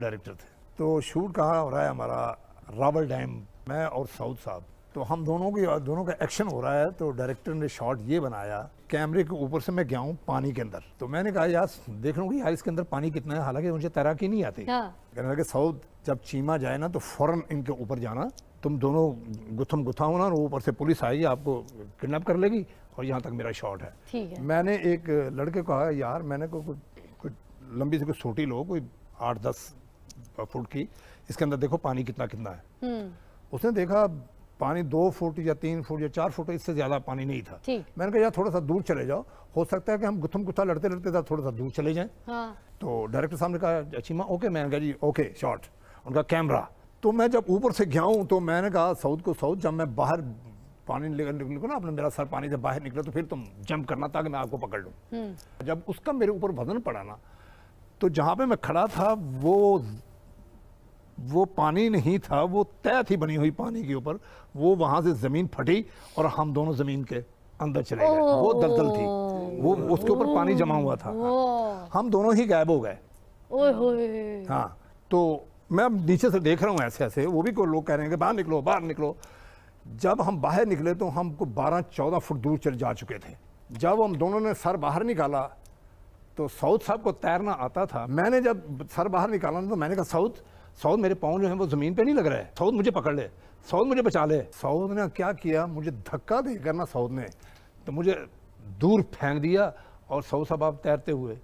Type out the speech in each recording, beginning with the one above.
Director थे तो shoot कहाँ हो रहा है हमारा रावल डैम मैं और साउथ साहब तो हम दोनों की दोनों का एक्शन हो रहा है तो डायरेक्टर ने शॉट ये बनाया कैमरे के ऊपर से मैं गया हूँ पानी के अंदर तो मैंने कहा यार देख लूँगी यार इसके अंदर पानी कितना है हालांकि मुझे तैराकी नहीं आती हाँ। कहने लगे साउथ जब चीमा जाए ना तो फ़ौरन इनके ऊपर जाना तुम दोनों गुथम गुथा होना और ऊपर से पुलिस आएगी आपको किडनेप कर लेगी और यहाँ तक मेरा शॉट है।, है मैंने एक लड़के को कहा यार मैंने को कोई लंबी से कोई छोटी लो कोई आठ दस फुट की इसके अंदर देखो पानी कितना कितना है हम्म। उसने देखा पानी दो फुट या तीन फुट या चार फुट इससे ज़्यादा पानी नहीं था मैंने कहा यार थोड़ा सा दूर चले जाओ हो सकता है कि हम गुथम गुथा लड़ते लड़ते थोड़ा सा दूर चले जाएं हाँ। तो डायरेक्टर साहब ने कहा अचीमा ओके मैंने कहा जी ओके शॉट उनका कैमरा तो मैं जब ऊपर से गया हूँ तो मैंने कहा साउथ को साउथ जब मैं बाहर पानी निकलो ना अपने मेरा सर पानी से बाहर निकला तो फिर तुम जंप करना ताकि मैं आपको पकड़ लूँ हम्म। जब उसका मेरे ऊपर वजन पड़ा ना तो जहाँ पे मैं खड़ा था वो वो पानी नहीं था वो तय थी बनी हुई पानी के ऊपर वो वहां से ज़मीन फटी और हम दोनों ज़मीन के अंदर चले गए वो दलदल थी वो उसके ऊपर पानी जमा हुआ था हम दोनों ही गायब हो गए हाँ तो मैं नीचे से देख रहा हूँ ऐसे ऐसे वो भी कोई लोग कह रहे हैं कि बाहर निकलो बाहर निकलो जब हम बाहर निकले तो हमको बारह चौदह फुट दूर चले जा चुके थे जब हम दोनों ने सर बाहर निकाला तो साउथ साहब को तैरना आता था मैंने जब सर बाहर निकाला तो मैंने कहा साउथ सऊद मेरे पाँव जो है वो ज़मीन पे नहीं लग रहा है सऊद मुझे पकड़ ले सऊद मुझे बचा ले सऊद ने क्या किया मुझे धक्का दे करना सऊद ने तो मुझे दूर फेंक दिया और सऊद साहब आप तैरते हुए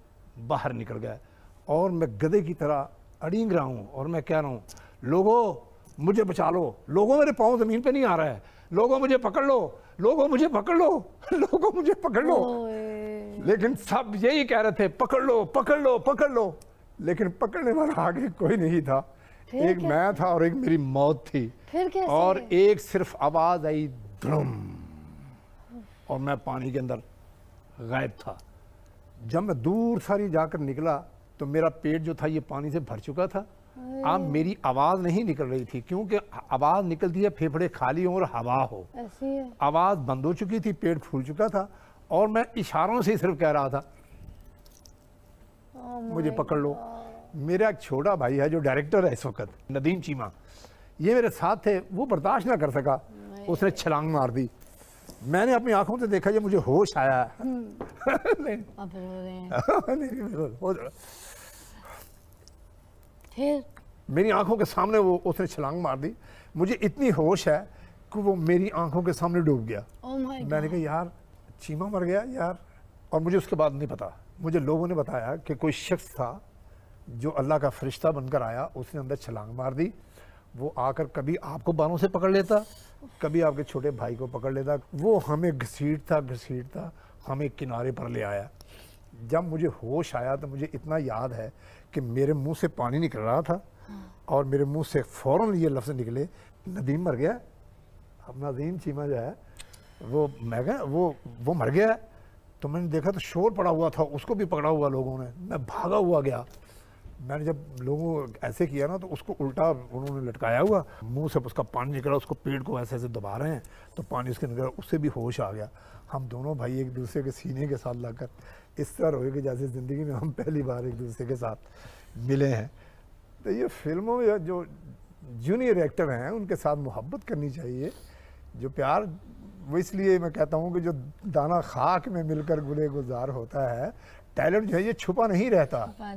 बाहर निकल गए और मैं गधे की तरह अड़ींग रहा हूँ और मैं कह रहा हूँ लोगों मुझे बचा लो लोगों मेरे पाँव ज़मीन पर नहीं आ रहा है लोगों मुझे पकड़ लो लोगों मुझे पकड़ लो लोगों मुझे पकड़ लो लेकिन सब यही कह रहे थे पकड़ लो पकड़ लो पकड़ लो लेकिन पकड़ने वाला आगे कोई नहीं था एक मैं था और एक मेरी मौत थी फिर कैसे? और एक सिर्फ आवाज आई ध्रम और मैं पानी के अंदर गायब था जब मैं दूर सारी जाकर निकला तो मेरा पेट जो था ये पानी से भर चुका था आप मेरी आवाज नहीं निकल रही थी क्योंकि आवाज निकलती है फेफड़े खाली हो और हवा हो आवाज बंद हो चुकी थी पेट फूल चुका था और मैं इशारों से सिर्फ कह रहा था मुझे पकड़ लो मेरा एक छोटा भाई है जो डायरेक्टर है इस वक्त नदीम चीमा ये मेरे साथ थे वो बर्दाश्त ना कर सका उसने छलांग मार दी मैंने अपनी आंखों से देखा ये मुझे होश आया हम्म। फिर मेरी आंखों के सामने वो उसने छलांग मार दी मुझे इतनी होश है कि वो मेरी आंखों के सामने डूब गया oh मैंने कहा यार चीमा मर गया यार और मुझे उसके बाद नहीं पता मुझे लोगों ने बताया कि कोई शख्स था जो अल्लाह का फरिश्ता बनकर आया उसने अंदर छलांग मार दी वो आकर कभी आपको बालों से पकड़ लेता कभी आपके छोटे भाई को पकड़ लेता वो हमें घसीटता घसीटता हमें किनारे पर ले आया जब मुझे होश आया तो मुझे इतना याद है कि मेरे मुंह से पानी निकल रहा था और मेरे मुंह से फ़ौर ये लफ्ज़ निकले नदीम मर गया अब नदीम चीमा जो है वो मैं वो वो मर गया तो मैंने देखा तो शोर पड़ा हुआ था उसको भी पकड़ा हुआ लोगों ने मैं भागा हुआ गया मैंने जब लोगों को ऐसे किया ना तो उसको उल्टा उन्होंने लटकाया हुआ मुंह से उसका पानी निकला उसको पेट को ऐसे ऐसे दबा रहे हैं तो पानी उसके निकला उससे भी होश आ गया हम दोनों भाई एक दूसरे के सीने के साथ लाकर इस तरह रोए कि जैसे ज़िंदगी में हम पहली बार एक दूसरे के साथ मिले हैं तो ये फिल्मों में जो जूनियर एक्टर हैं उनके साथ मोहब्बत करनी चाहिए जो प्यार वो इसलिए मैं कहता हूँ कि जो दाना खाक में मिलकर गुले गुजार होता है टैलेंट जो है ये छुपा नहीं रहता